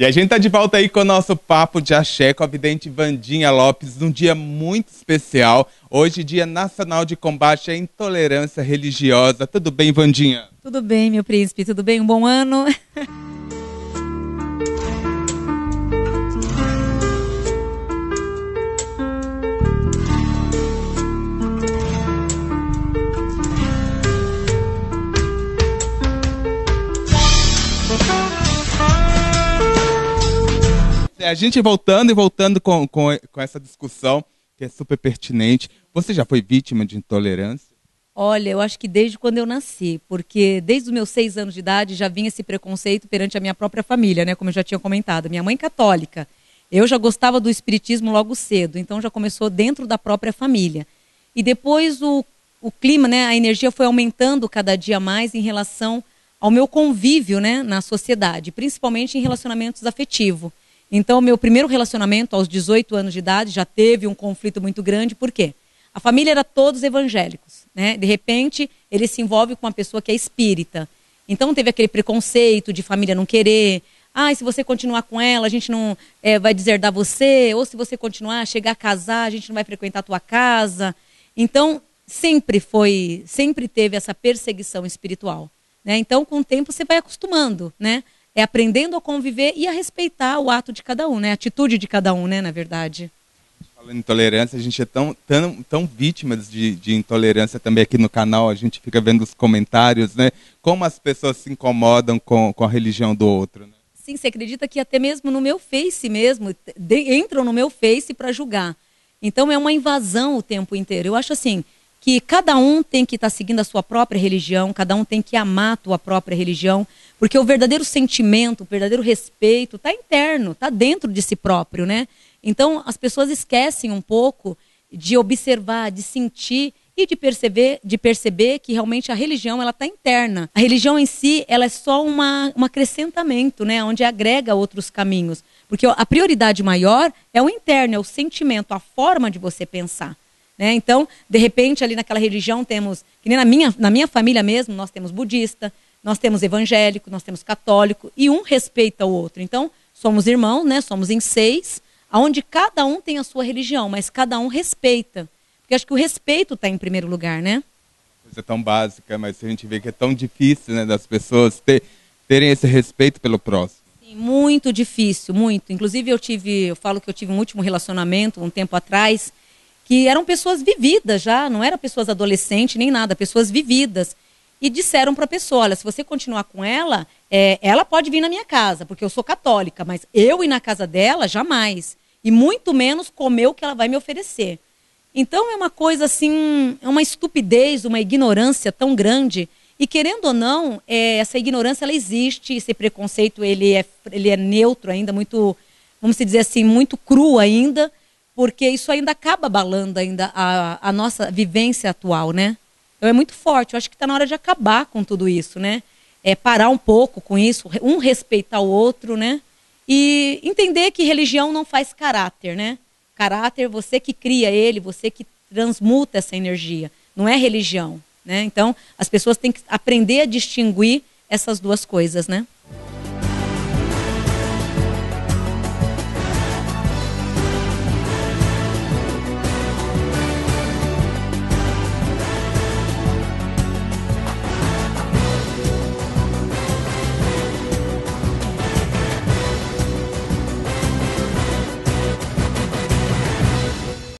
E a gente tá de volta aí com o nosso papo de axé com a vidente Vandinha Lopes, num dia muito especial. Hoje, Dia Nacional de Combate à Intolerância Religiosa. Tudo bem, Vandinha? Tudo bem, meu príncipe, tudo bem? Um bom ano. É, a gente voltando e voltando com, com, com essa discussão que é super pertinente. Você já foi vítima de intolerância? Olha, eu acho que desde quando eu nasci, porque desde os meus seis anos de idade já vinha esse preconceito perante a minha própria família, né? Como eu já tinha comentado. Minha mãe católica. Eu já gostava do espiritismo logo cedo, então já começou dentro da própria família. E depois o, o clima, né, a energia foi aumentando cada dia mais em relação ao meu convívio né, na sociedade, principalmente em relacionamentos afetivos. Então, meu primeiro relacionamento, aos 18 anos de idade, já teve um conflito muito grande. Por quê? A família era todos evangélicos. Né? De repente, ele se envolve com uma pessoa que é espírita. Então, teve aquele preconceito de família não querer. Ah, se você continuar com ela, a gente não é, vai deserdar você. Ou se você continuar, chegar a casar, a gente não vai frequentar a tua casa. Então, sempre foi, sempre teve essa perseguição espiritual. Né? Então, com o tempo, você vai acostumando, né? é aprendendo a conviver e a respeitar o ato de cada um, né? A atitude de cada um, né? Na verdade. Falando em intolerância, a gente é tão, tão, tão vítimas de, de intolerância também aqui no canal. A gente fica vendo os comentários, né? Como as pessoas se incomodam com, com a religião do outro, né? Sim, você acredita que até mesmo no meu Face mesmo, de, entram no meu Face para julgar. Então é uma invasão o tempo inteiro. Eu acho assim, que cada um tem que estar tá seguindo a sua própria religião, cada um tem que amar a sua própria religião, porque o verdadeiro sentimento, o verdadeiro respeito está interno, está dentro de si próprio, né? Então as pessoas esquecem um pouco de observar, de sentir e de perceber, de perceber que realmente a religião ela está interna. A religião em si ela é só uma, um acrescentamento, né? Onde agrega outros caminhos, porque a prioridade maior é o interno, é o sentimento, a forma de você pensar. Né? Então, de repente, ali naquela religião temos, que nem na minha, na minha família mesmo, nós temos budista, nós temos evangélico, nós temos católico, e um respeita o outro. Então, somos irmãos, né? somos em seis, onde cada um tem a sua religião, mas cada um respeita. Porque acho que o respeito está em primeiro lugar, né? Coisa tão básica, mas a gente vê que é tão difícil né, das pessoas ter, terem esse respeito pelo próximo. Sim, muito difícil, muito. Inclusive, eu tive, eu falo que eu tive um último relacionamento um tempo atrás, que eram pessoas vividas já, não eram pessoas adolescentes nem nada, pessoas vividas. E disseram para a pessoa: olha, se você continuar com ela, é, ela pode vir na minha casa, porque eu sou católica, mas eu ir na casa dela, jamais. E muito menos comer o que ela vai me oferecer. Então é uma coisa assim, é uma estupidez, uma ignorância tão grande. E querendo ou não, é, essa ignorância ela existe, esse preconceito ele é, ele é neutro ainda, muito, vamos dizer assim, muito cru ainda porque isso ainda acaba abalando ainda a, a nossa vivência atual, né? Então é muito forte. Eu acho que está na hora de acabar com tudo isso, né? É parar um pouco com isso, um respeitar o outro, né? E entender que religião não faz caráter, né? Caráter você que cria ele, você que transmuta essa energia. Não é religião, né? Então as pessoas têm que aprender a distinguir essas duas coisas, né?